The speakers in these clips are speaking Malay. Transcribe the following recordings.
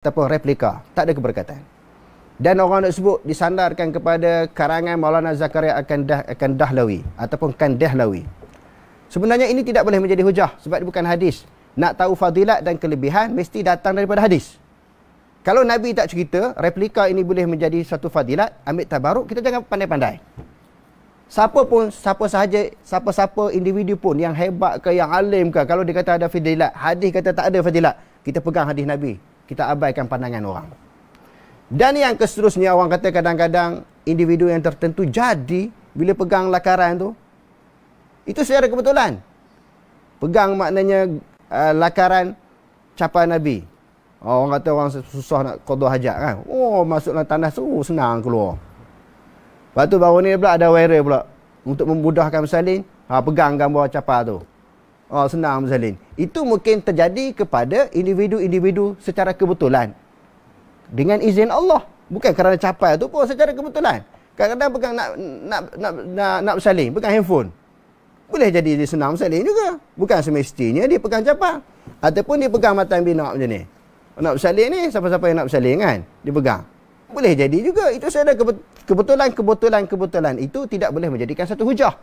ataupun replika. Tak ada keberkatan. Dan orang nak sebut disandarkan kepada karangan Maulana Zakaria akan dah akan dahlawi ataupun kan dahlawi. Sebenarnya ini tidak boleh menjadi hujah sebab dia bukan hadis. Nak tahu fadilat dan kelebihan mesti datang daripada hadis. Kalau Nabi tak cerita, replika ini boleh menjadi satu fadilat, ambil tabaruk, kita jangan pandai-pandai. Siapa pun, siapa sahaja, siapa-siapa individu pun yang hebat ke, yang alim ke, kalau dia kata ada fadilat, hadis kata tak ada fadilat, kita pegang hadis Nabi, kita abaikan pandangan orang. Dan yang keseterusnya orang kata kadang-kadang individu yang tertentu jadi bila pegang lakaran tu. Itu secara kebetulan. Pegang maknanya uh, lakaran capa Nabi. Oh, orang kata orang susah nak kodoh hajat kan. Oh masuk dalam tanah oh, seru senang keluar. Lepas tu baru ni pula ada wire pula. Untuk memudahkan bersalin. Ha, pegang gambar capa tu. Oh, senang Muzalin. Itu mungkin terjadi kepada individu-individu secara kebetulan. Dengan izin Allah. Bukan kerana capai tu pun secara kebetulan. Kadang-kadang pegang nak nak nak nak, nak saling, pegang handphone. Boleh jadi dia senang saling juga. Bukan semestinya dia pegang capai. Ataupun dia pegang matan bina macam ni. Nak saling ni siapa-siapa yang nak saling kan? Dia pegang. Boleh jadi juga. Itu secara kebetulan kebetulan kebetulan itu tidak boleh menjadikan satu hujah.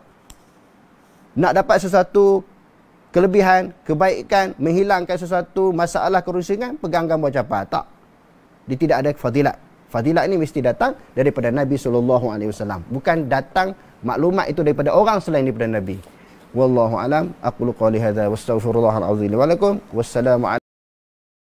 Nak dapat sesuatu kelebihan, kebaikan, menghilangkan sesuatu masalah kerusingan, pegang gambar capai. Tak. Dia tidak ada fadilat. Fadilat ini mesti datang daripada Nabi sallallahu alaihi wasallam. Bukan datang maklumat itu daripada orang selain daripada Nabi. Wallahu alam aqulu qali hadza wastaghfirullahal azim.